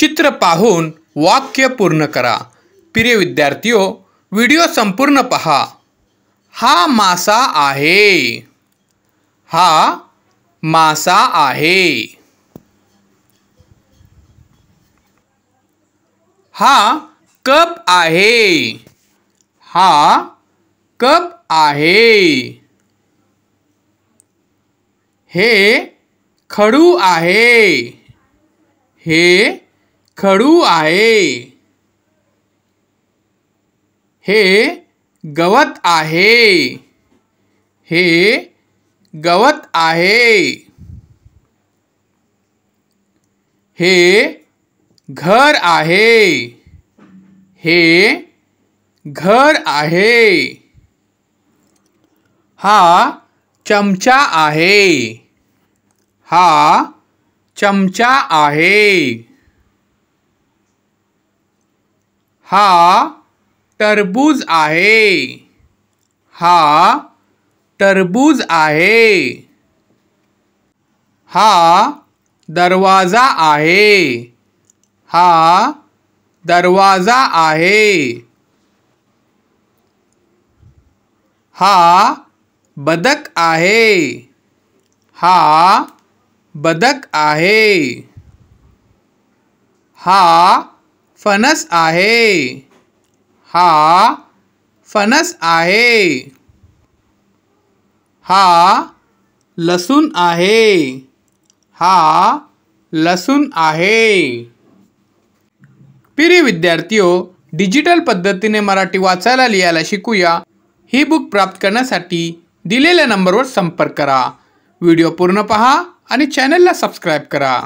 चित्र पाहून वाक्य पूर्ण करा प्रिय विद्यार्थीओ व्हिडिओ संपूर्ण पहा हा मासा आहे हा मासा आहे हा कप आहे हा कप आहे हे खडू आहे हे खड़ू आए हे गवत आहे हे गवत आहे हे घर आहे हे घर आहे हा चमचा आहे हा चमचा आहे हा टरबूज आहे हा टरबूज आहे हा दरवाजा आहे हा दरवाजा आहे हा बदक आहे हा बदक आहे हा फणस आहे हा फनस आहे हा लसून आहे हा लसून आहे प्रिय विद्यार्थी डिजिटल पद्धतीने मराठी वाचायला लिहायला शिकूया ही बुक प्राप्त करण्यासाठी दिलेल्या नंबरवर संपर्क करा व्हिडिओ पूर्ण पहा आणि चॅनलला सबस्क्राईब करा